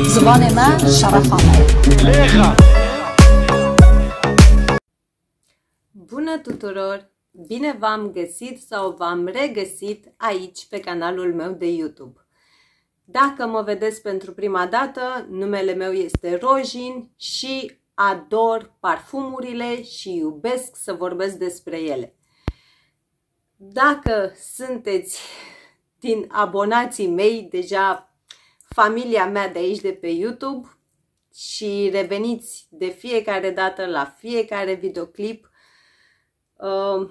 زبان ما Bună tuturor! Bine v-am găsit sau v-am regăsit aici pe canalul meu de YouTube. Dacă mă vedeți pentru prima dată, numele meu este Rojin și ador parfumurile și iubesc să vorbesc despre ele. Dacă sunteți din abonații mei, deja familia mea de aici, de pe YouTube și reveniți de fiecare dată la fiecare videoclip. Uh,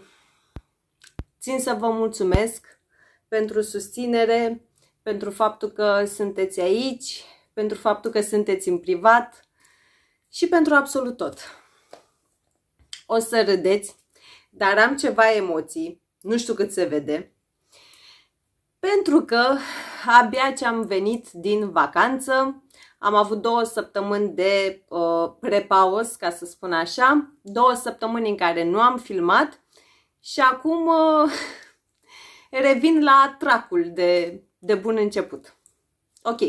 țin să vă mulțumesc pentru susținere, pentru faptul că sunteți aici, pentru faptul că sunteți în privat și pentru absolut tot. O să râdeți, dar am ceva emoții, nu știu cât se vede, pentru că abia ce am venit din vacanță, am avut două săptămâni de uh, prepaus, ca să spun așa, două săptămâni în care nu am filmat și acum uh, revin la tracul de, de bun început. Ok,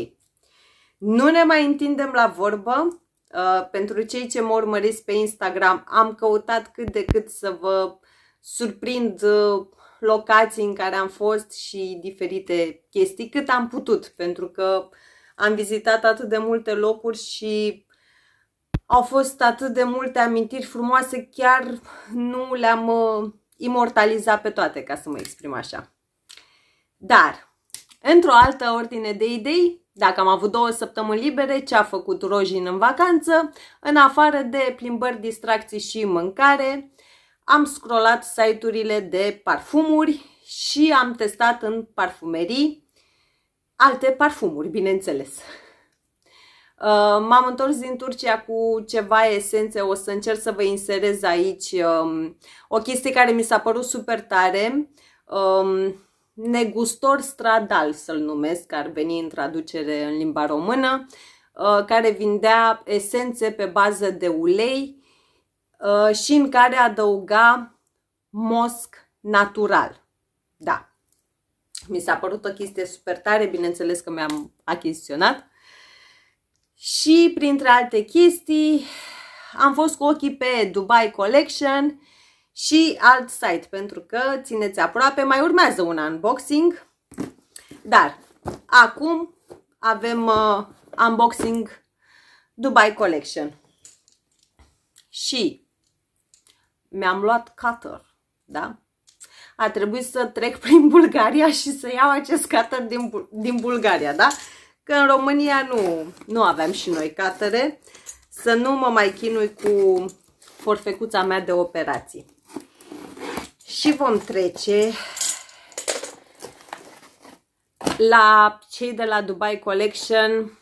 nu ne mai întindem la vorbă. Uh, pentru cei ce mă urmăriți pe Instagram, am căutat cât de cât să vă surprind uh, locații în care am fost și diferite chestii cât am putut, pentru că am vizitat atât de multe locuri și au fost atât de multe amintiri frumoase, chiar nu le-am uh, imortalizat pe toate, ca să mă exprim așa. Dar, într-o altă ordine de idei, dacă am avut două săptămâni libere, ce a făcut Rojin în vacanță, în afară de plimbări, distracții și mâncare, am scrollat site-urile de parfumuri și am testat în parfumerii alte parfumuri, bineînțeles. Uh, m-am întors din Turcia cu ceva esențe, o să încerc să vă inserez aici um, o chestie care mi s-a părut super tare, um, negustor stradal să-l numesc, ar veni în traducere în limba română, uh, care vindea esențe pe bază de ulei Uh, și în care adăuga mosc natural. Da. Mi s-a părut o chestie super tare, bineînțeles că mi-am achiziționat. Și printre alte chestii, am fost cu ochii pe Dubai Collection și alt site, pentru că țineți aproape, mai urmează un unboxing. Dar acum avem uh, unboxing Dubai Collection. Și mi-am luat cutter, da? A trebuit să trec prin Bulgaria și să iau acest cutter din, din Bulgaria, da? Că în România nu, nu aveam și noi catere, să nu mă mai chinui cu forfecuța mea de operații. Și vom trece la cei de la Dubai Collection.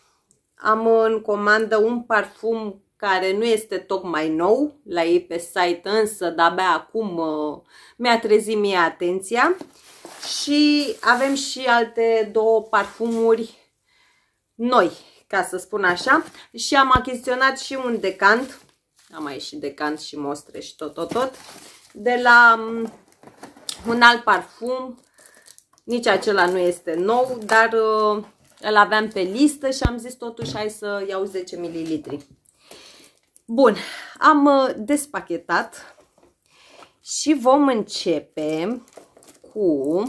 Am în comandă un parfum care nu este tocmai nou la ei pe site, însă de-abia acum uh, mi-a trezit mie atenția. Și avem și alte două parfumuri noi, ca să spun așa. Și am achiziționat și un decant, am mai și decant și mostre și tot, tot, tot, de la mm, un alt parfum. Nici acela nu este nou, dar uh, îl aveam pe listă și am zis totuși hai să iau 10 ml. Bun, am uh, despachetat și vom începe cu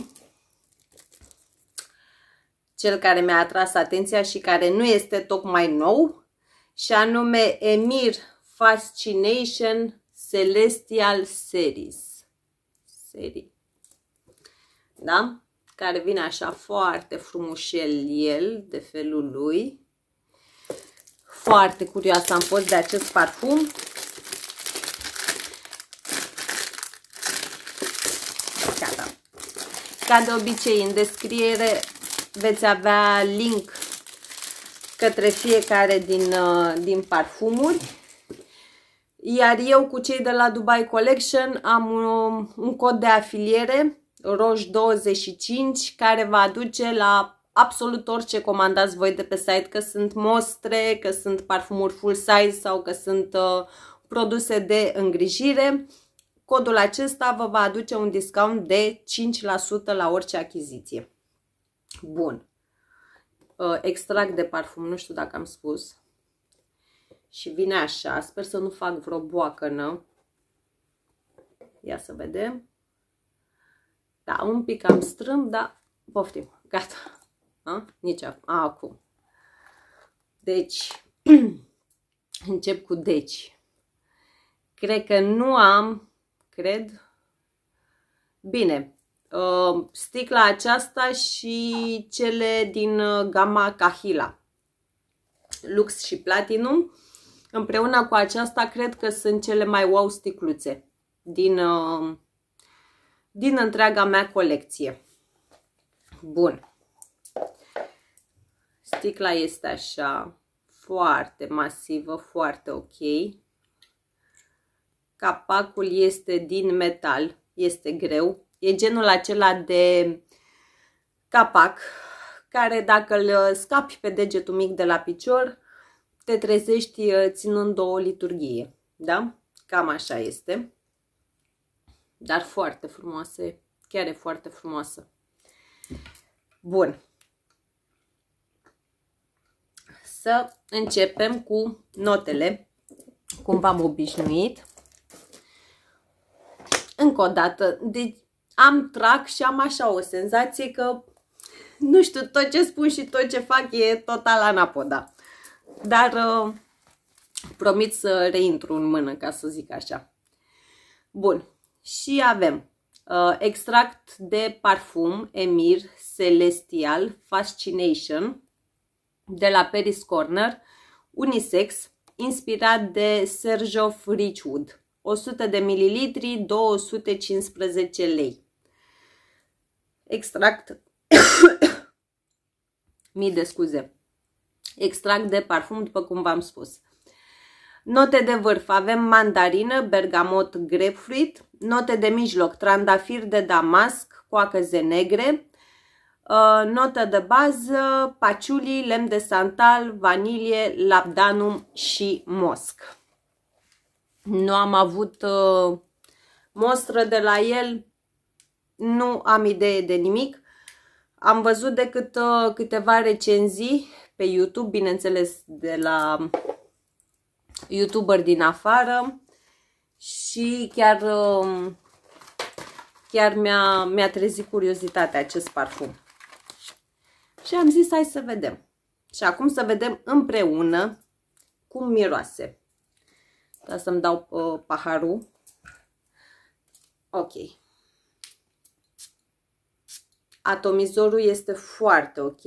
cel care mi-a atras atenția și care nu este tocmai nou, și anume Emir Fascination Celestial Series. Serie. Da? Care vine așa foarte frumușel el, de felul lui. Foarte curioasă am fost de acest parfum. Gata. Ca de obicei, în descriere veți avea link către fiecare din, uh, din parfumuri. Iar eu cu cei de la Dubai Collection am un, um, un cod de afiliere ROJ25 care va aduce la absolut orice comandați voi de pe site, că sunt mostre, că sunt parfumuri full size sau că sunt uh, produse de îngrijire. Codul acesta vă va aduce un discount de 5% la orice achiziție. Bun. Uh, extract de parfum, nu știu dacă am spus. Și vine așa, sper să nu fac vreo boacănă. Ia să vedem. Da, un pic am strâmb, dar poftim, gata. A? Da? Nici acum. A, acum. Deci, încep cu deci. Cred că nu am, cred. Bine, uh, sticla aceasta și cele din uh, gama cahila, Lux și Platinum. Împreună cu aceasta, cred că sunt cele mai wow sticluțe din, uh, din întreaga mea colecție. Bun. Sticla este așa foarte masivă, foarte ok. Capacul este din metal, este greu. E genul acela de capac care dacă îl scapi pe degetul mic de la picior, te trezești uh, ținând o liturghie. Da? Cam așa este. Dar foarte frumoasă, chiar e foarte frumoasă. Bun. să începem cu notele, cum v-am obișnuit. Încă o dată, deci am trac și am așa o senzație că, nu știu, tot ce spun și tot ce fac e total anapoda. Dar uh, promit să reintru în mână, ca să zic așa. Bun, și avem uh, extract de parfum Emir Celestial Fascination de la Paris Corner, unisex, inspirat de Sergio Richwood, 100 de mililitri 215 lei. Extract Mi de scuze. Extract de parfum, după cum v-am spus. Note de vârf avem mandarină, bergamot, grapefruit, note de mijloc, trandafir de damasc, coacăze negre, Uh, notă de bază, paciulii, lemn de santal, vanilie, labdanum și mosc. Nu am avut uh, mostră de la el, nu am idee de nimic. Am văzut decât uh, câteva recenzii pe YouTube, bineînțeles de la YouTuber din afară și chiar, chiar mi-a mi, -a, mi -a trezit curiozitatea acest parfum. Și am zis, hai să vedem. Și acum să vedem împreună cum miroase. Da să-mi dau uh, paharul. Ok. Atomizorul este foarte ok.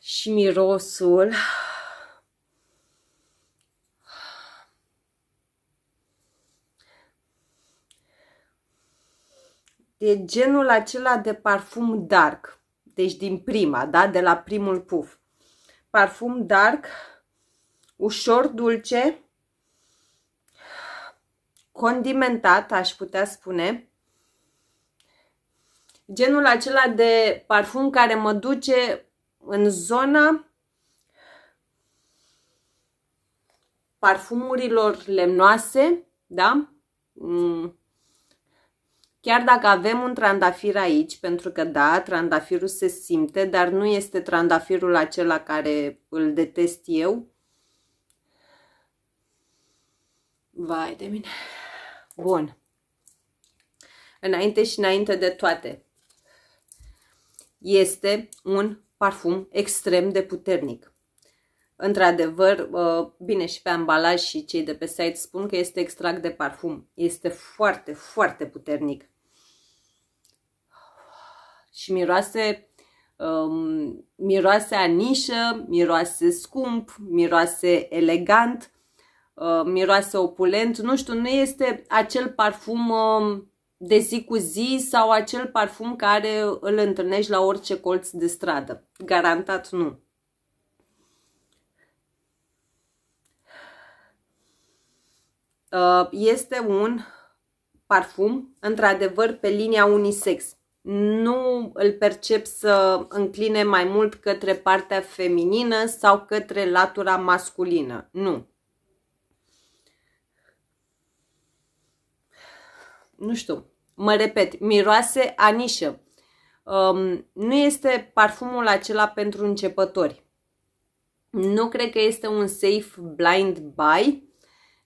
Și mirosul E genul acela de parfum dark. Deci din prima, da? De la primul puf. Parfum dark, ușor dulce, condimentat, aș putea spune. Genul acela de parfum care mă duce în zona parfumurilor lemnoase, da? Mm. Chiar dacă avem un trandafir aici, pentru că da, trandafirul se simte, dar nu este trandafirul acela care îl detest eu. Vai de mine! Bun. Înainte și înainte de toate, este un parfum extrem de puternic. Într-adevăr, ă, bine și pe ambalaj și cei de pe site spun că este extract de parfum. Este foarte, foarte puternic și miroase um, miroase a nișă, miroase scump, miroase elegant, uh, miroase opulent, nu știu, nu este acel parfum uh, de zi cu zi sau acel parfum care îl întâlnești la orice colț de stradă. Garantat nu. Uh, este un parfum, într-adevăr, pe linia unisex nu îl percep să încline mai mult către partea feminină sau către latura masculină. Nu. Nu știu. Mă repet, miroase anișă. Um, nu este parfumul acela pentru începători. Nu cred că este un safe blind buy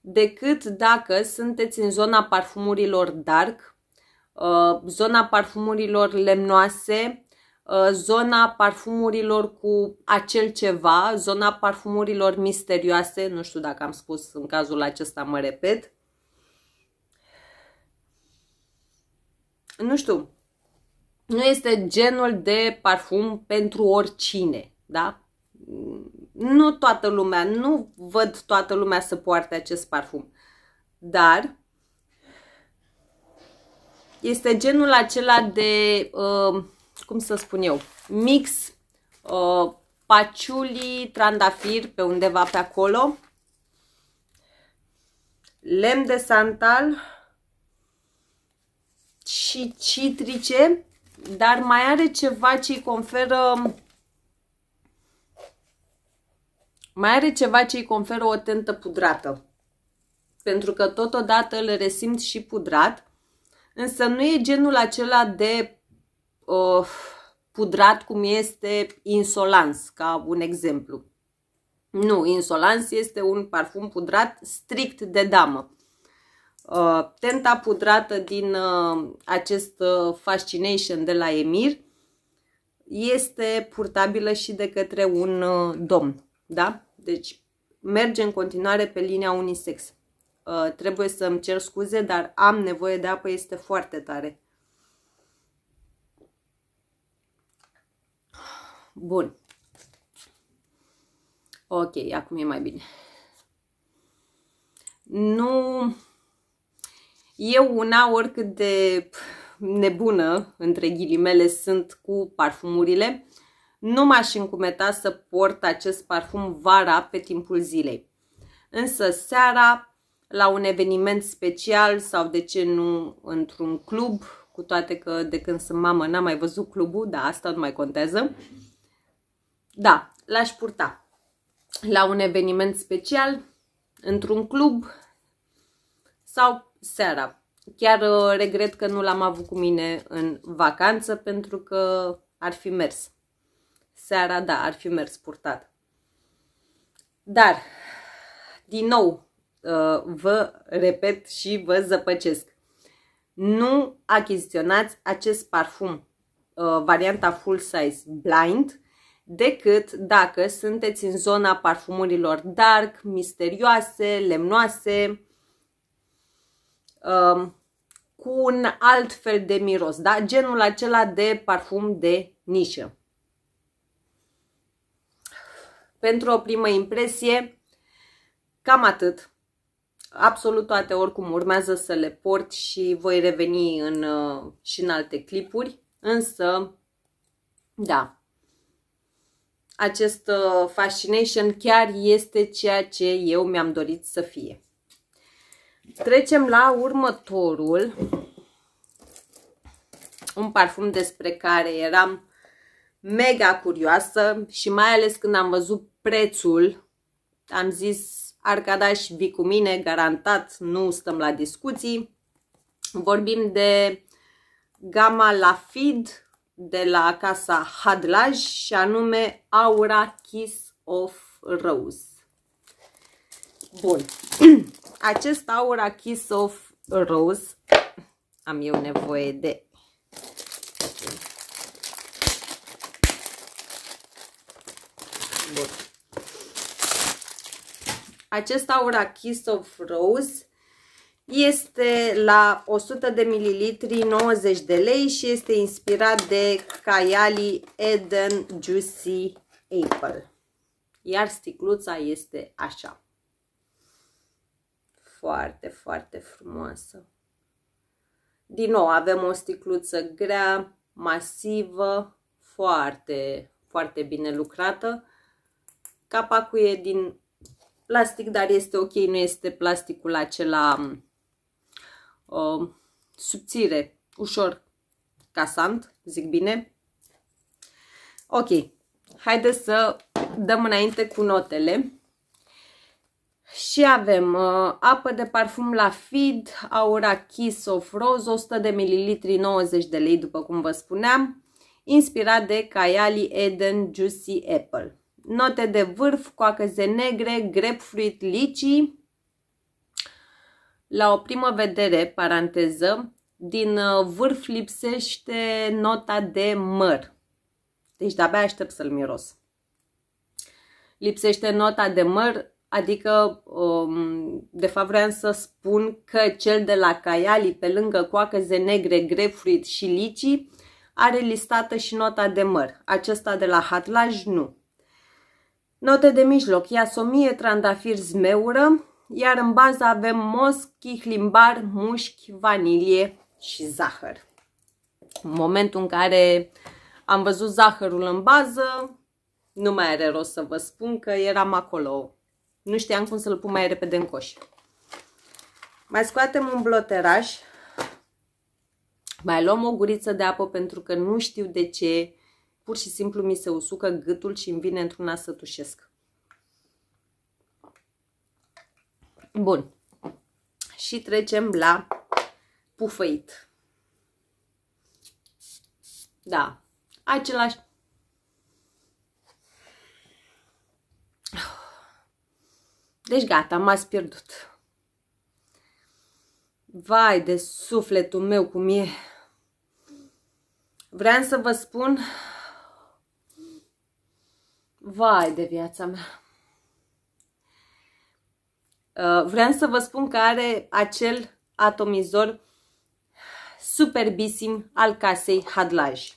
decât dacă sunteți în zona parfumurilor dark, Uh, zona parfumurilor lemnoase, uh, zona parfumurilor cu acel ceva, zona parfumurilor misterioase, nu știu dacă am spus în cazul acesta, mă repet. Nu știu, nu este genul de parfum pentru oricine, da? Nu toată lumea, nu văd toată lumea să poarte acest parfum, dar este genul acela de, uh, cum să spun eu, mix uh, paciuli, trandafir pe undeva pe acolo, lemn de santal și citrice, dar mai are ceva ce îi conferă mai are ceva ce îi conferă o tentă pudrată. Pentru că totodată le resimt și pudrat Însă nu e genul acela de uh, pudrat cum este Insolans, ca un exemplu. Nu, Insolans este un parfum pudrat strict de damă. Uh, tenta pudrată din uh, acest uh, Fascination de la Emir este purtabilă și de către un uh, domn. Da? Deci merge în continuare pe linia unisex. Uh, trebuie să îmi cer scuze, dar am nevoie de apă, este foarte tare. Bun. Ok, acum e mai bine. Nu... Eu una, oricât de nebună, între ghilimele, sunt cu parfumurile, nu m-aș încumeta să port acest parfum vara pe timpul zilei. Însă seara la un eveniment special sau de ce nu într-un club, cu toate că de când sunt mamă n-am mai văzut clubul, dar asta nu mai contează. Da, l-aș purta la un eveniment special, într-un club sau seara. Chiar uh, regret că nu l-am avut cu mine în vacanță pentru că ar fi mers. Seara, da, ar fi mers purtat. Dar, din nou, Uh, vă repet și vă zăpăcesc. Nu achiziționați acest parfum, uh, varianta full size blind, decât dacă sunteți în zona parfumurilor dark, misterioase, lemnoase, um, cu un alt fel de miros, da? genul acela de parfum de nișă. Pentru o primă impresie, cam atât absolut toate oricum urmează să le port și voi reveni în, uh, și în alte clipuri, însă, da, acest uh, fascination chiar este ceea ce eu mi-am dorit să fie. Da. Trecem la următorul, un parfum despre care eram mega curioasă și mai ales când am văzut prețul, am zis Arcadaș, vii cu mine, garantat, nu stăm la discuții. Vorbim de gama Lafid de la casa Hadlaj și anume Aura Kiss of Rose. Bun, acest Aura Kiss of Rose, am eu nevoie de Acest Aura Kiss of Rose este la 100 de mililitri 90 de lei și este inspirat de Kayali Eden Juicy Apple. Iar sticluța este așa. Foarte, foarte frumoasă. Din nou avem o sticluță grea, masivă, foarte, foarte bine lucrată. Capacul e din plastic, dar este ok, nu este plasticul acela uh, subțire, ușor casant, zic bine. Ok, haideți să dăm înainte cu notele. Și avem uh, apă de parfum la Fid, Aura Kiss of Rose, 100 de ml, 90 de lei, după cum vă spuneam, inspirat de Kayali Eden Juicy Apple note de vârf, coacăze negre, grapefruit, licii. La o primă vedere, paranteză, din uh, vârf lipsește nota de măr. Deci de-abia aștept să-l miros. Lipsește nota de măr, adică um, de fapt vreau să spun că cel de la Caiali, pe lângă coacăze negre, grapefruit și licii, are listată și nota de măr. Acesta de la Hatlaj nu. Note de mijloc, iasomie, trandafir, zmeură, iar în bază avem moschi, limbar, mușchi, vanilie și zahăr. În momentul în care am văzut zahărul în bază, nu mai are rost să vă spun că eram acolo. Nu știam cum să-l pun mai repede în coș. Mai scoatem un bloteraj. Mai luăm o guriță de apă pentru că nu știu de ce pur și simplu mi se usucă gâtul și îmi vine într-una să tușesc. Bun. Și trecem la pufăit. Da. Același... Deci gata, m-ați pierdut. Vai de sufletul meu cum e. Vreau să vă spun Vai de viața mea! Uh, vreau să vă spun că are acel atomizor superbisim al casei Hadlaj.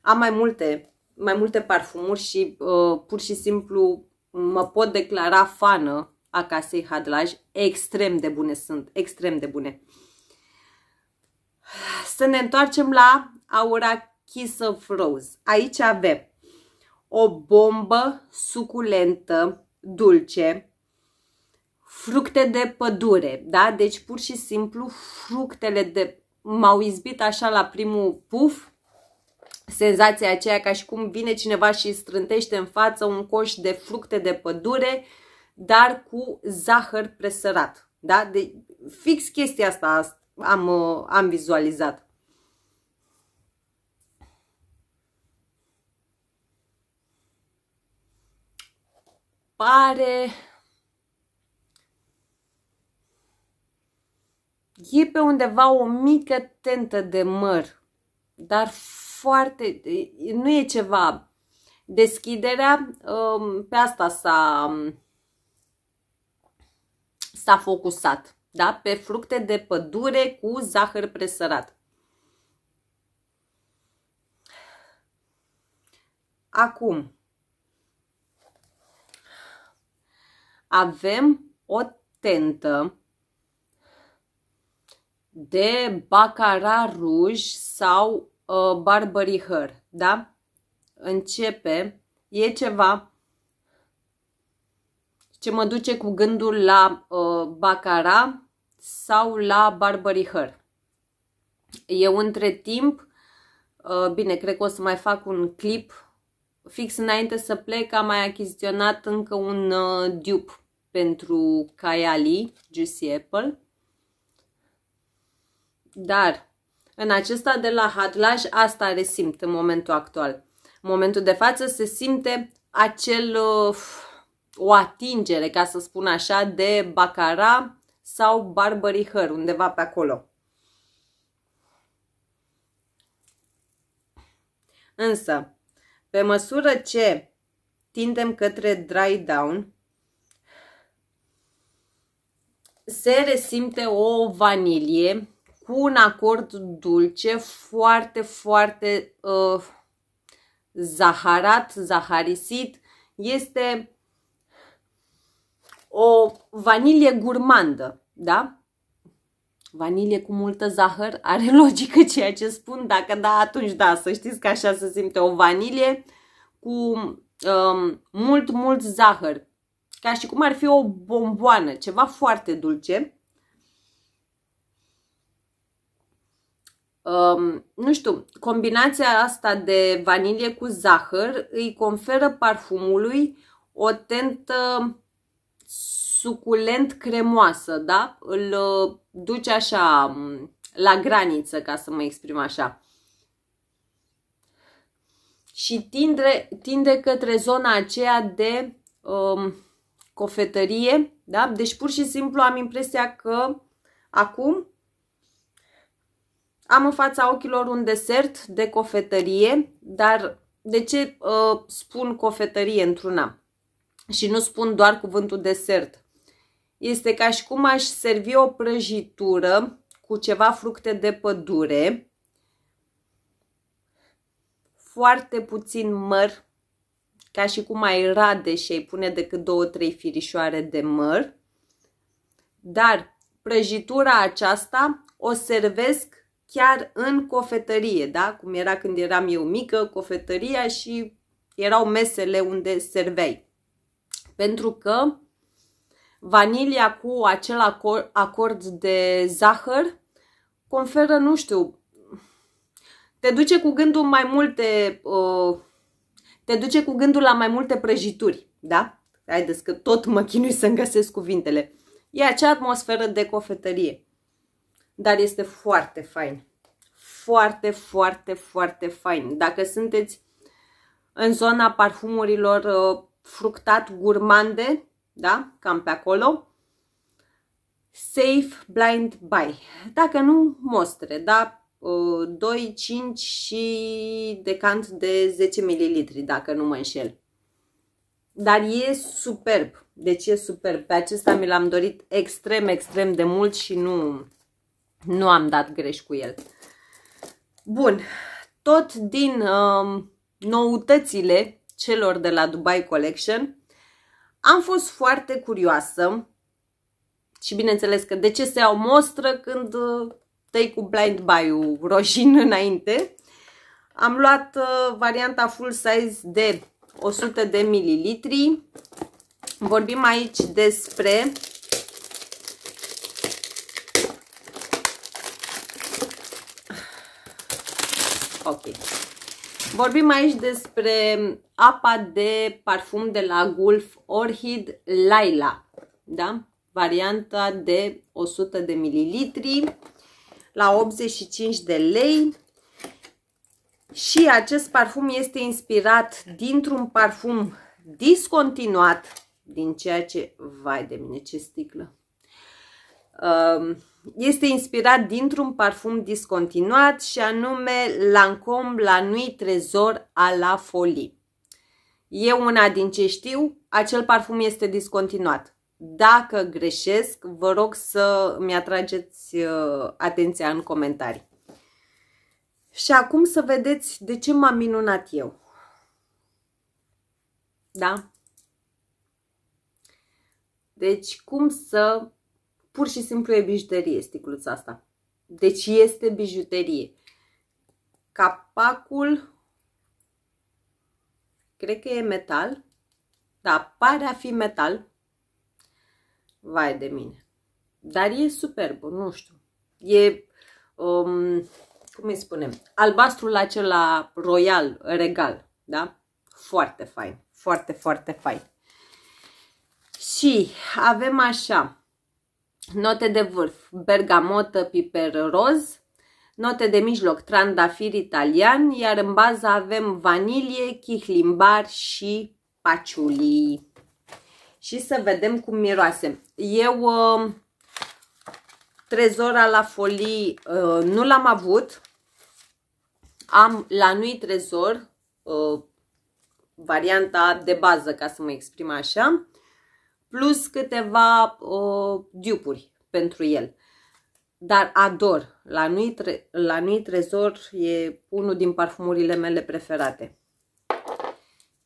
Am mai multe, mai multe parfumuri și uh, pur și simplu mă pot declara fană a casei Hadlaj. Extrem de bune sunt, extrem de bune. Să ne întoarcem la Aura Kiss of Rose. Aici avem o bombă suculentă, dulce, fructe de pădure, da? Deci pur și simplu fructele de m-au izbit așa la primul puf, senzația aceea ca și cum vine cineva și strântește în față un coș de fructe de pădure, dar cu zahăr presărat. Da? De, fix chestia asta am, am vizualizat. pare... E pe undeva o mică tentă de măr, dar foarte... Nu e ceva... Deschiderea, um, pe asta s-a um, s-a focusat, da? Pe fructe de pădure cu zahăr presărat. Acum, avem o tentă de bacara ruj sau uh, ă, Barbary Hair, da? Începe, e ceva ce mă duce cu gândul la uh, bacara sau la Barbary Hair. Eu între timp, uh, bine, cred că o să mai fac un clip fix înainte să plec, am mai achiziționat încă un uh, dupe pentru Caiali, Juicy Apple. Dar în acesta de la Hadlaj asta resimt în momentul actual. În momentul de față se simte acel uh, o atingere, ca să spun așa, de Bacara sau Barbary Her, undeva pe acolo. Însă, pe măsură ce tindem către dry down, se resimte o vanilie cu un acord dulce, foarte, foarte uh, zaharat, zaharisit. Este o vanilie gurmandă, da? Vanilie cu multă zahăr, are logică ceea ce spun, dacă da, atunci da, să știți că așa se simte o vanilie cu um, mult, mult zahăr ca și cum ar fi o bomboană, ceva foarte dulce. Um, nu știu, combinația asta de vanilie cu zahăr îi conferă parfumului o tentă suculent cremoasă, da? Îl uh, duce așa um, la graniță, ca să mă exprim așa. Și tinde, tinde către zona aceea de um, cofetărie, da? Deci pur și simplu am impresia că acum am în fața ochilor un desert de cofetărie, dar de ce uh, spun cofetărie într-una și nu spun doar cuvântul desert? Este ca și cum aș servi o prăjitură cu ceva fructe de pădure, foarte puțin măr, ca și cum ai rade și ai pune decât două, trei firișoare de măr. Dar prăjitura aceasta o servesc chiar în cofetărie, da? Cum era când eram eu mică, cofetăria și erau mesele unde servei. Pentru că vanilia cu acel acord de zahăr conferă, nu știu, te duce cu gândul mai multe uh, te duce cu gândul la mai multe prăjituri, da? Haideți că tot mă chinui să-mi găsesc cuvintele. E acea atmosferă de cofetărie. Dar este foarte fain. Foarte, foarte, foarte fain. Dacă sunteți în zona parfumurilor uh, fructat gurmande, da? Cam pe acolo. Safe Blind Buy. Dacă nu, mostre, da? 2, uh, 5 și decant de 10 ml, dacă nu mă înșel. Dar e superb. Deci e superb. Pe acesta mi l-am dorit extrem, extrem de mult și nu, nu am dat greș cu el. Bun. Tot din um, noutățile celor de la Dubai Collection, am fost foarte curioasă și bineînțeles că de ce se au mostră când uh, tăi cu blind buy-ul rojin înainte. Am luat uh, varianta full size de 100 de mililitri. Vorbim aici despre Ok. Vorbim aici despre apa de parfum de la Gulf Orchid Laila, da? Varianta de 100 de mililitri la 85 de lei. Și acest parfum este inspirat dintr-un parfum discontinuat din ceea ce, vai de mine, ce sticlă. Um, este inspirat dintr-un parfum discontinuat și anume Lancome La Nuit Trezor a la Folie. Eu una din ce știu, acel parfum este discontinuat. Dacă greșesc, vă rog să mi-atrageți uh, atenția în comentarii. Și acum să vedeți de ce m-am minunat eu. Da? Deci cum să... Pur și simplu e bijuterie sticluța asta. Deci este bijuterie. Capacul... Cred că e metal. Da, pare a fi metal vai de mine. Dar e superbă, nu știu. E, um, cum îi spunem, albastrul acela royal, regal, da? Foarte fain, foarte, foarte fain. Și avem așa, note de vârf, bergamotă, piper roz, note de mijloc, trandafir italian, iar în bază avem vanilie, chihlimbar și paciulii și să vedem cum miroase. Eu uh, trezora la folii uh, nu l-am avut. Am la noi trezor uh, varianta de bază, ca să mă exprim așa, plus câteva diupuri pentru el dar ador. La noi tre la Trezor e unul din parfumurile mele preferate.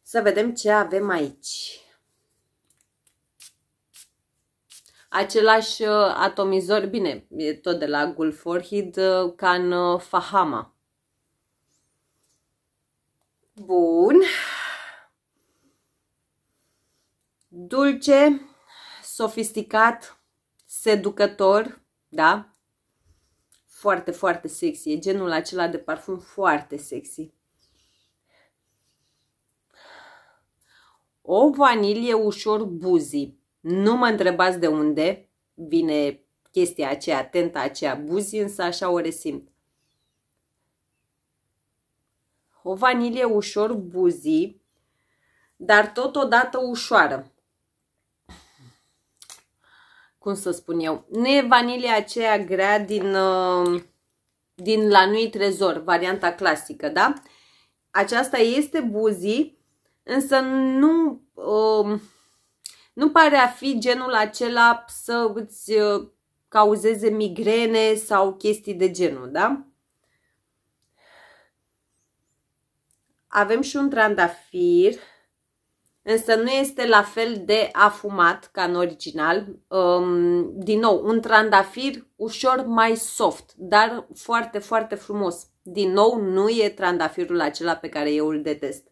Să vedem ce avem aici. același uh, atomizor, bine, e tot de la Gulforhid, uh, ca în uh, Fahama. Bun. Dulce, sofisticat, seducător, da? Foarte, foarte sexy. E genul acela de parfum foarte sexy. O vanilie ușor buzi. Nu mă întrebați de unde vine chestia aceea, atentă, aceea, buzi, însă așa o resimt. O vanilie ușor buzi, dar totodată ușoară. Cum să spun eu? Nu e vanilia aceea grea din, uh, din la nui trezor, varianta clasică, da? Aceasta este buzi, însă nu... Uh, nu pare a fi genul acela să îți uh, cauzeze migrene sau chestii de genul, da? Avem și un trandafir, însă nu este la fel de afumat ca în original. Um, din nou, un trandafir ușor mai soft, dar foarte, foarte frumos. Din nou, nu e trandafirul acela pe care eu îl detest.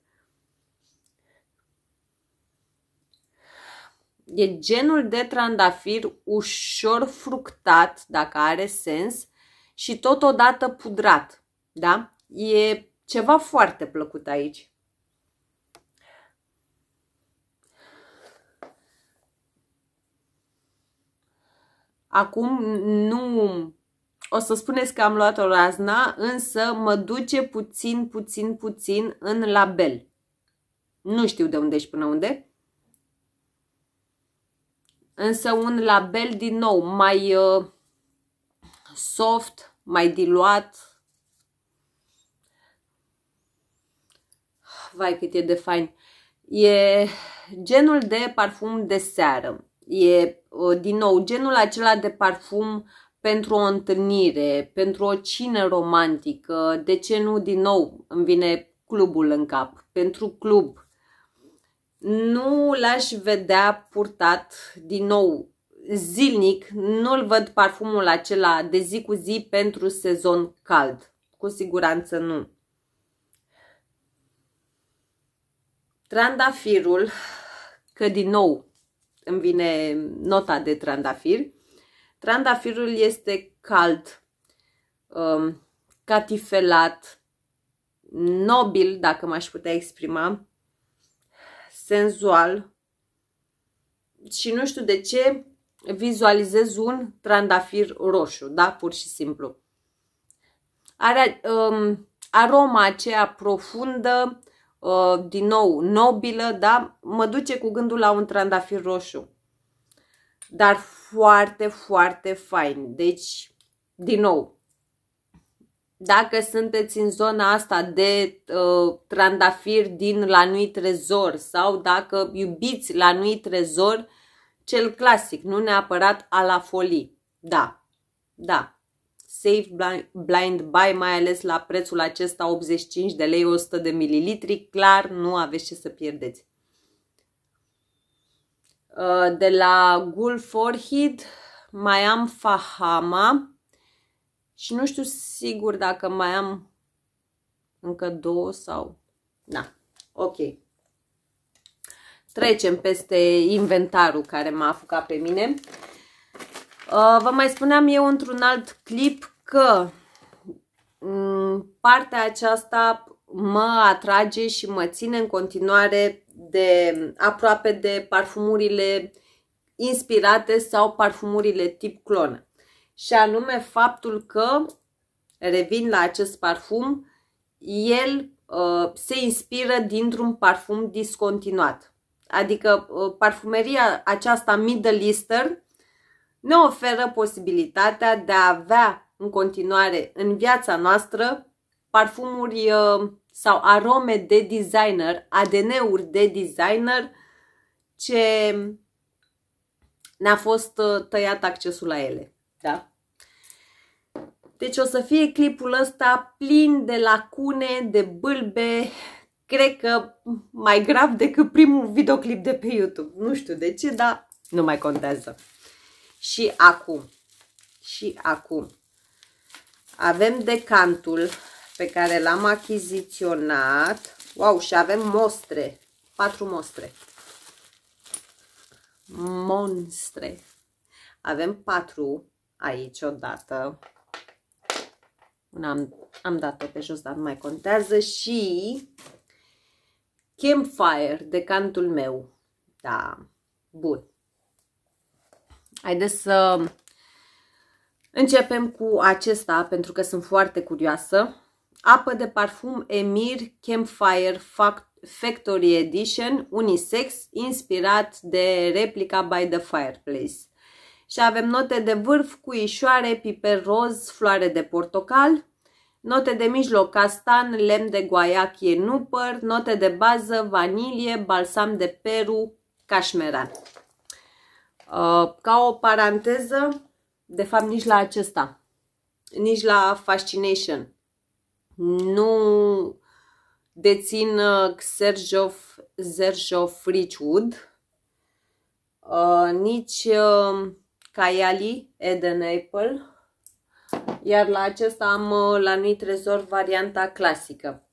E genul de trandafir ușor fructat, dacă are sens, și totodată pudrat. Da? E ceva foarte plăcut aici. Acum nu o să spuneți că am luat o razna, însă mă duce puțin, puțin, puțin în label. Nu știu de unde și până unde. Însă un label din nou mai uh, soft, mai diluat. Vai cât e de fain. E genul de parfum de seară. E uh, din nou genul acela de parfum pentru o întâlnire, pentru o cină romantică, de ce nu din nou îmi vine clubul în cap, pentru club, nu l-aș vedea purtat din nou zilnic, nu-l văd parfumul acela de zi cu zi pentru sezon cald. Cu siguranță nu. Trandafirul, că din nou îmi vine nota de trandafir, trandafirul este cald, um, catifelat, nobil, dacă m-aș putea exprima, senzual și nu știu de ce vizualizez un trandafir roșu, da? Pur și simplu. Are um, aroma aceea profundă, uh, din nou nobilă, da? Mă duce cu gândul la un trandafir roșu. Dar foarte, foarte fain. Deci, din nou, dacă sunteți în zona asta de uh, trandafir din lanui trezor sau dacă iubiți lanui trezor, cel clasic, nu neapărat a la folii. Da, da. Safe Blind Buy, mai ales la prețul acesta 85 de lei 100 de mililitri, clar nu aveți ce să pierdeți. Uh, de la Gulf Orchid, mai am Fahama, și nu știu sigur dacă mai am încă două sau... Da, ok. Trecem peste inventarul care m-a făcut pe mine. Uh, vă mai spuneam eu într-un alt clip că mm, partea aceasta mă atrage și mă ține în continuare de aproape de parfumurile inspirate sau parfumurile tip clonă și anume faptul că, revin la acest parfum, el uh, se inspiră dintr-un parfum discontinuat. Adică uh, parfumeria aceasta Middle Eastern ne oferă posibilitatea de a avea în continuare în viața noastră parfumuri uh, sau arome de designer, ADN-uri de designer ce ne-a fost uh, tăiat accesul la ele. Da? Deci o să fie clipul ăsta plin de lacune, de bâlbe, cred că mai grav decât primul videoclip de pe YouTube. Nu știu de ce, dar nu mai contează. Și acum, și acum, avem decantul pe care l-am achiziționat. Wow, și avem mostre, patru mostre. Monstre. Avem patru aici odată. am, am dat-o pe jos, dar nu mai contează. Și Campfire, decantul meu. Da, bun. Haideți să începem cu acesta, pentru că sunt foarte curioasă. Apă de parfum Emir Campfire Factory Edition Unisex, inspirat de replica by the fireplace și avem note de vârf, cuișoare, piper roz, floare de portocal, note de mijloc, castan, lemn de guaiache, nupăr, note de bază, vanilie, balsam de peru, cașmeran. Uh, ca o paranteză, de fapt nici la acesta, nici la Fascination, nu dețin Xerjof, uh, Xerjof Richwood, uh, nici Kayali Eden Apple. Iar la acesta am uh, la Nui Resort varianta clasică.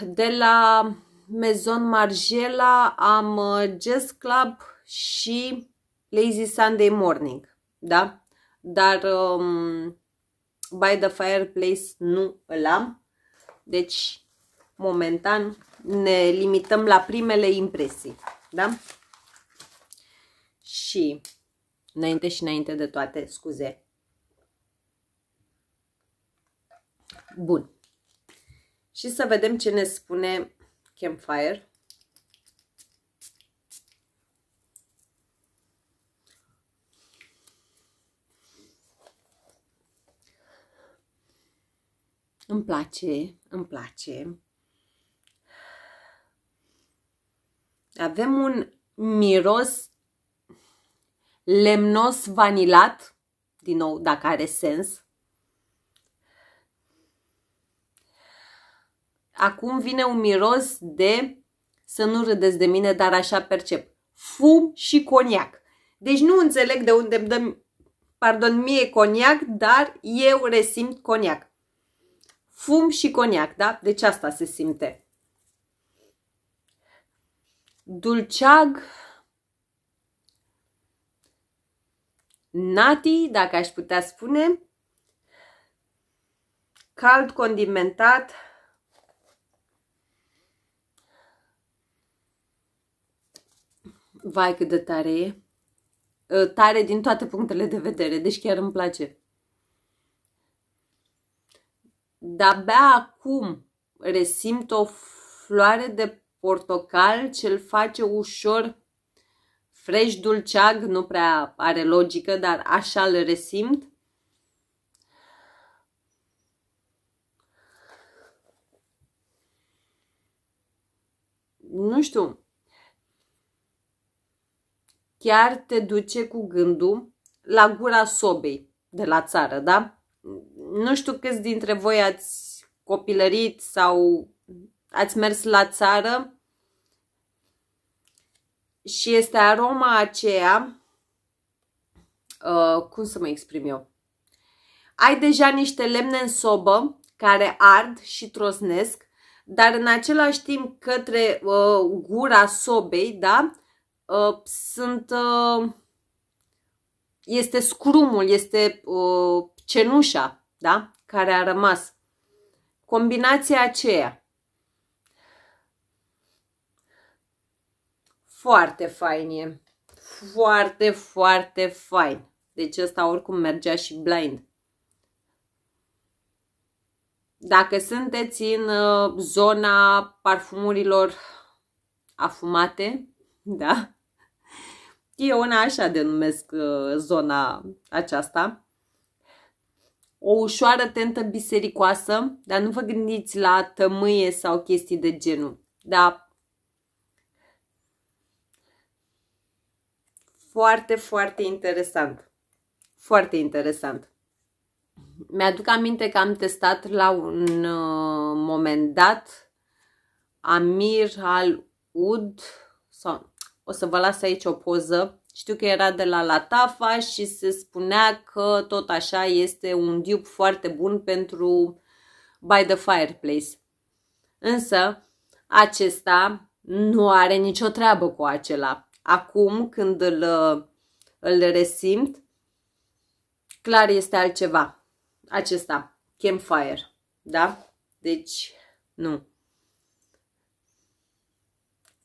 De la Maison Margiela am uh, Jazz Club și Lazy Sunday Morning. Da? Dar um, By the Fireplace nu îl am. Deci, momentan, ne limităm la primele impresii. Da? Și Înainte și înainte de toate, scuze. Bun. Și să vedem ce ne spune Campfire. Îmi place, îmi place. Avem un miros lemnos vanilat, din nou dacă are sens. Acum vine un miros de, să nu râdeți de mine, dar așa percep, fum și coniac. Deci nu înțeleg de unde îmi dăm, pardon, mie coniac, dar eu resimt coniac. Fum și coniac, da? Deci asta se simte. Dulceag, nati, dacă aș putea spune, cald condimentat, Vai cât de tare e! Ă, tare din toate punctele de vedere, deci chiar îmi place. Dar abia acum resimt o floare de portocal ce îl face ușor fresh dulceag, nu prea are logică, dar așa le resimt. Nu știu, chiar te duce cu gândul la gura sobei de la țară, da? Nu știu câți dintre voi ați copilărit sau ați mers la țară și este aroma aceea, uh, cum să mă exprim eu, ai deja niște lemne în sobă care ard și trosnesc, dar în același timp către uh, gura sobei, da, uh, sunt, uh, este scrumul, este uh, cenușa, da, care a rămas. Combinația aceea Foarte fain e. Foarte, foarte fain. Deci ăsta oricum mergea și blind. Dacă sunteți în uh, zona parfumurilor afumate, da? Eu una așa denumesc uh, zona aceasta. O ușoară tentă bisericoasă, dar nu vă gândiți la tămâie sau chestii de genul. Da, foarte, foarte interesant. Foarte interesant. Mi-aduc aminte că am testat la un uh, moment dat Amir al Ud sau o să vă las aici o poză. Știu că era de la Latafa și se spunea că tot așa este un dupe foarte bun pentru by the fireplace. Însă acesta nu are nicio treabă cu acela acum când îl, îl resimt, clar este altceva. Acesta, campfire, da? Deci, nu.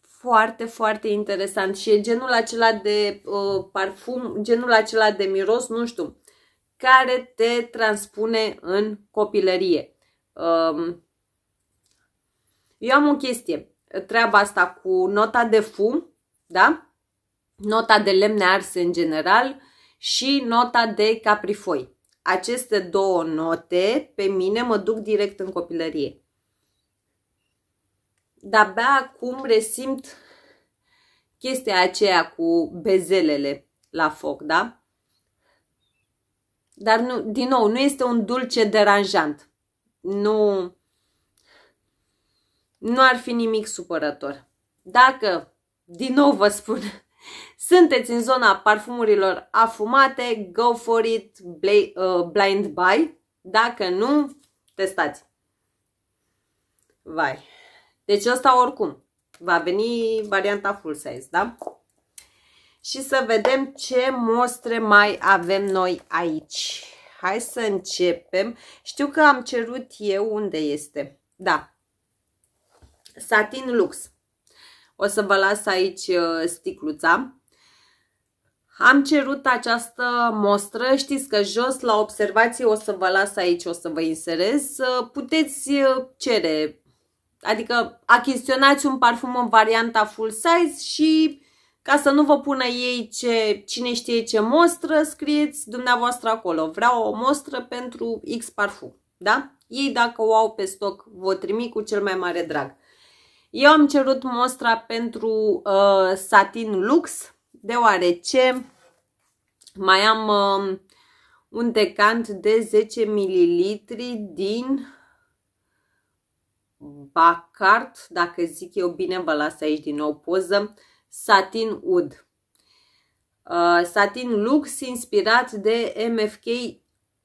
Foarte, foarte interesant și e genul acela de uh, parfum, genul acela de miros, nu știu, care te transpune în copilărie. Uh, eu am o chestie, treaba asta cu nota de fum, da? nota de lemne arse în general și nota de caprifoi. Aceste două note pe mine mă duc direct în copilărie. De-abia acum resimt chestia aceea cu bezelele la foc, da? Dar, nu, din nou, nu este un dulce deranjant. Nu, nu ar fi nimic supărător. Dacă, din nou vă spun, sunteți în zona parfumurilor afumate, go for it, uh, blind buy. Dacă nu, testați. Vai. Deci ăsta oricum va veni varianta full size, da? Și să vedem ce mostre mai avem noi aici. Hai să începem. Știu că am cerut eu unde este. Da. Satin Lux. O să vă las aici uh, sticluța. Am cerut această mostră, știți că jos la observații o să vă las aici, o să vă inserez. Uh, puteți uh, cere, adică achiziționați un parfum în varianta full size și ca să nu vă pună ei ce, cine știe ce mostră, scrieți dumneavoastră acolo. Vreau o mostră pentru X parfum, da? Ei dacă o au pe stoc, vă trimit cu cel mai mare drag. Eu am cerut mostra pentru uh, satin lux, deoarece mai am uh, un decant de 10 ml din Bacart, dacă zic eu bine, vă las aici din nou poză, satin ud. Uh, satin lux inspirat de MFK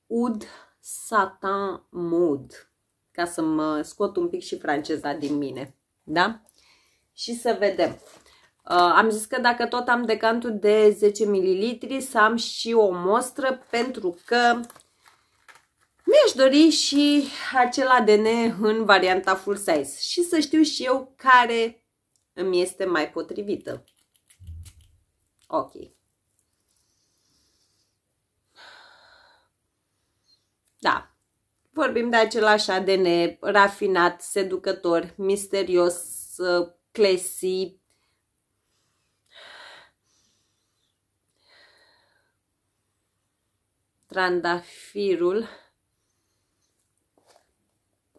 Ud Satin Mood. Ca să mă scot un pic și franceza din mine da? Și să vedem. Uh, am zis că dacă tot am decantul de 10 ml, să am și o mostră, pentru că mi-aș dori și acel ADN în varianta full size și să știu și eu care îmi este mai potrivită. Ok. Da, Vorbim de același ADN rafinat, seducător, misterios, ă, clesi. trandafirul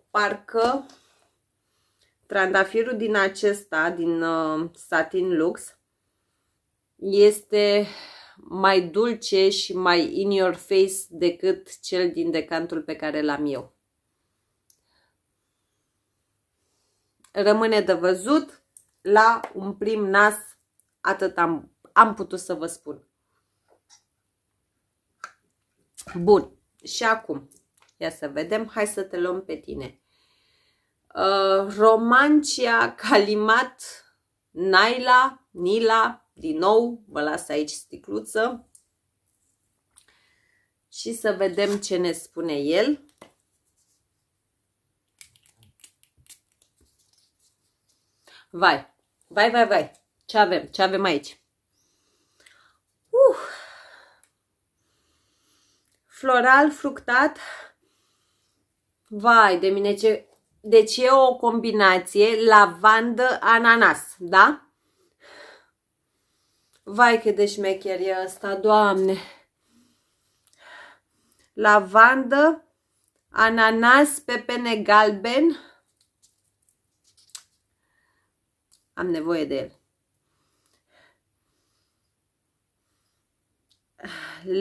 parcă trandafirul din acesta, din uh, Satin Lux, este mai dulce și mai in your face decât cel din decantul pe care l-am eu. Rămâne de văzut la un prim nas, atât am, am putut să vă spun. Bun, și acum, ia să vedem, hai să te luăm pe tine. Uh, Romancia Calimat Naila, Nila, din nou, vă las aici sticluță și să vedem ce ne spune el. Vai, vai, vai, vai, ce avem, ce avem aici? Uh! Floral, fructat, vai de mine ce... Deci e o combinație lavandă-ananas, da? Vai cât de șmecher e ăsta, doamne! Lavandă, ananas, pepene galben. Am nevoie de el.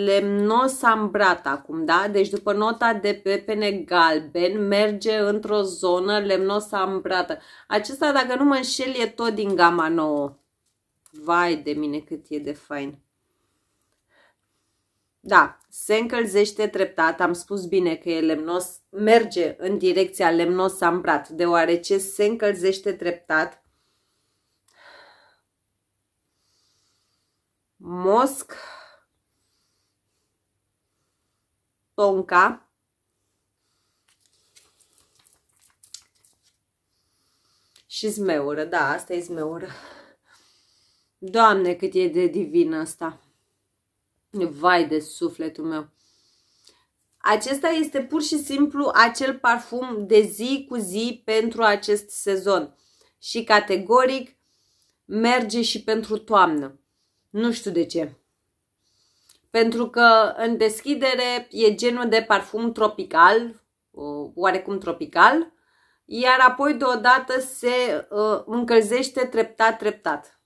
lemnos ambrat acum, da? Deci după nota de pepene galben merge într-o zonă lemnos ambrată. Acesta, dacă nu mă înșel, e tot din gama nouă. Vai de mine cât e de fain. Da, se încălzește treptat, am spus bine că e lemnos, merge în direcția lemnos ambrat, deoarece se încălzește treptat. Mosc, tonca, și zmeură, da, asta e zmeură. Doamne, cât e de divin asta! Vai de sufletul meu! Acesta este pur și simplu acel parfum de zi cu zi pentru acest sezon și categoric merge și pentru toamnă. Nu știu de ce. Pentru că în deschidere e genul de parfum tropical, oarecum tropical, iar apoi deodată se uh, încălzește treptat-treptat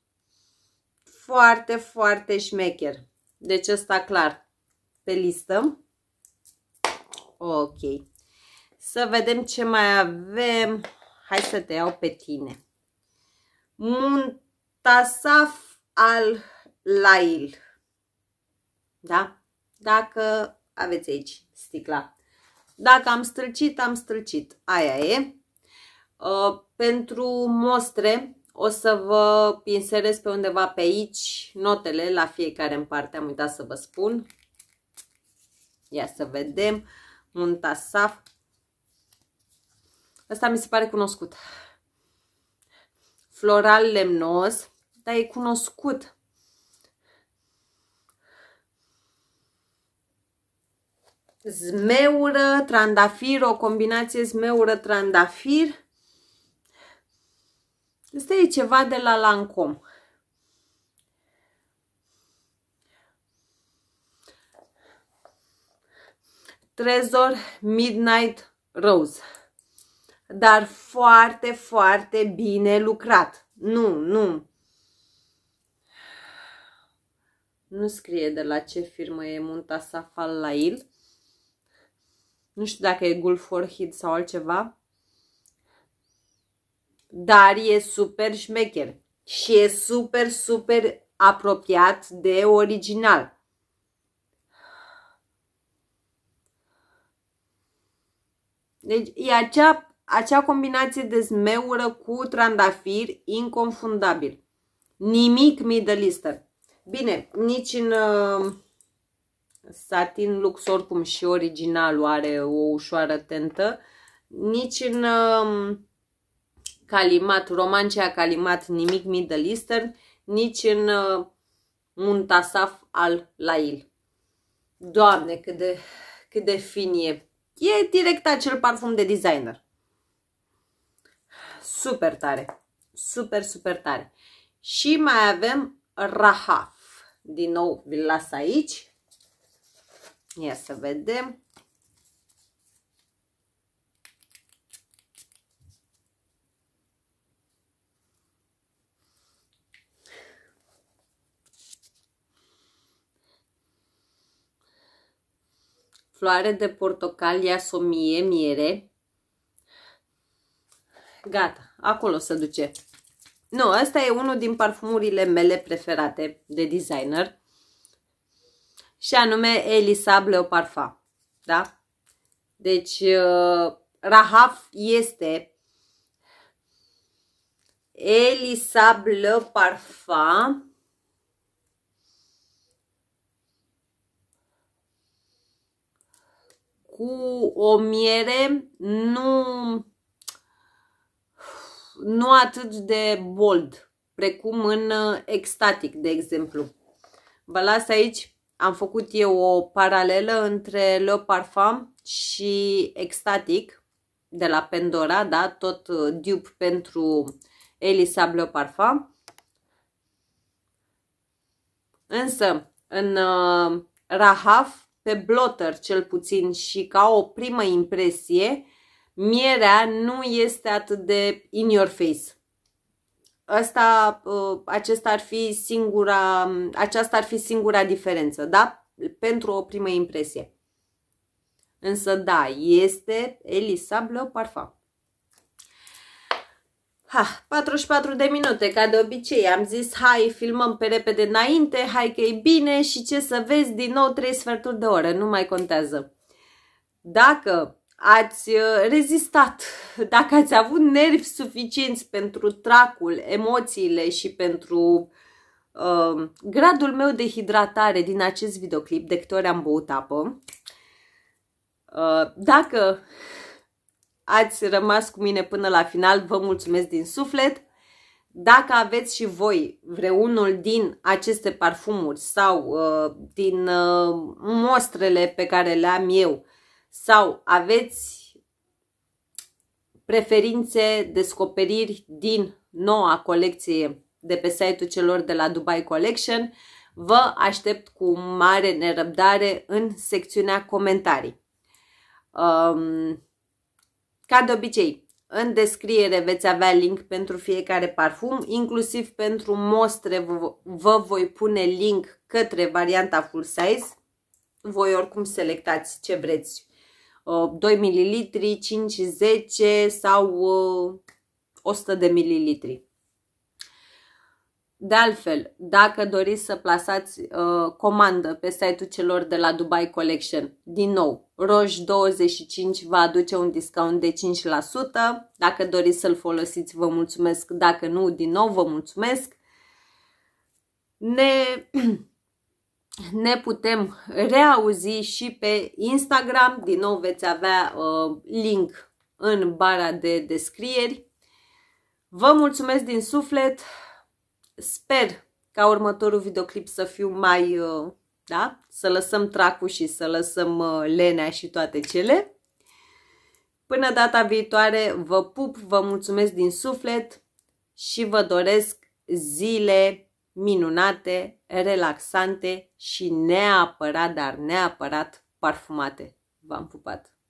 foarte, foarte șmecher. Deci ăsta clar pe listă. Ok. Să vedem ce mai avem. Hai să te iau pe tine. Muntasaf al Lail. Da? Dacă aveți aici sticla. Dacă am strălcit, am strălcit. Aia e. Uh, pentru mostre o să vă pinserez pe undeva pe aici notele la fiecare în parte, am uitat să vă spun. Ia să vedem. Un tasaf. Asta mi se pare cunoscut. Floral lemnos, dar e cunoscut. Zmeură, trandafir, o combinație zmeură-trandafir. Asta e ceva de la Lancome. Trezor Midnight Rose. Dar foarte, foarte bine lucrat. Nu, nu. Nu scrie de la ce firmă e Munta Safal il. Nu știu dacă e Gulf Orchid sau altceva dar e super șmecher și e super, super apropiat de original. Deci e acea, acea combinație de zmeură cu trandafir inconfundabil. Nimic middle eastern. Bine, nici în uh, satin lux oricum și originalul are o ușoară tentă, nici în uh, calimat, a calimat nimic Middle Eastern, nici în uh, Muntasaf al Lail. Doamne, cât de, cât de fin e. E direct acel parfum de designer. Super tare. Super, super tare. Și mai avem Rahaf. Din nou, vi-l las aici. Ia să vedem. floare de portocal, iasomie, miere. Gata, acolo se duce. Nu, ăsta e unul din parfumurile mele preferate de designer. Și anume Elisab Leo Parfum. Da? Deci, uh, Rahaf este Elisab Le Parfum cu o miere nu, nu atât de bold, precum în uh, extatic, de exemplu. Vă las aici, am făcut eu o paralelă între Le Parfum și extatic de la Pandora, da, tot uh, dupe pentru Elisa le Parfum. Însă, în uh, Rahaf, pe blotter cel puțin și ca o primă impresie, mierea nu este atât de in your face. Asta, uh, acesta ar fi singura, aceasta ar fi singura diferență, da? Pentru o primă impresie. Însă, da, este Elisable Parfum. Ha, 44 de minute, ca de obicei. Am zis, hai, filmăm pe repede înainte, hai că e bine și ce să vezi, din nou 3 sferturi de oră, nu mai contează. Dacă ați uh, rezistat, dacă ați avut nervi suficienți pentru tracul, emoțiile și pentru uh, gradul meu de hidratare din acest videoclip, de câte ori am băut apă, uh, dacă ați rămas cu mine până la final, vă mulțumesc din suflet. Dacă aveți și voi vreunul din aceste parfumuri sau uh, din uh, mostrele pe care le am eu sau aveți preferințe, descoperiri din noua colecție de pe site-ul celor de la Dubai Collection, vă aștept cu mare nerăbdare în secțiunea comentarii. Um, ca de obicei, în descriere veți avea link pentru fiecare parfum, inclusiv pentru mostre vă voi pune link către varianta full size. Voi oricum selectați ce vreți, 2 ml, 5, 10 sau 100 uh, de ml. De altfel, dacă doriți să plasați uh, comandă pe site-ul celor de la Dubai Collection, din nou, Roș25 va aduce un discount de 5%. Dacă doriți să-l folosiți, vă mulțumesc. Dacă nu, din nou vă mulțumesc. Ne, ne putem reauzi și pe Instagram. Din nou veți avea uh, link în bara de descrieri. Vă mulțumesc din suflet. Sper ca următorul videoclip să fiu mai... Uh, da? Să lăsăm tracul și să lăsăm uh, lenea și toate cele. Până data viitoare, vă pup, vă mulțumesc din suflet și vă doresc zile minunate, relaxante și neapărat, dar neapărat parfumate. V-am pupat!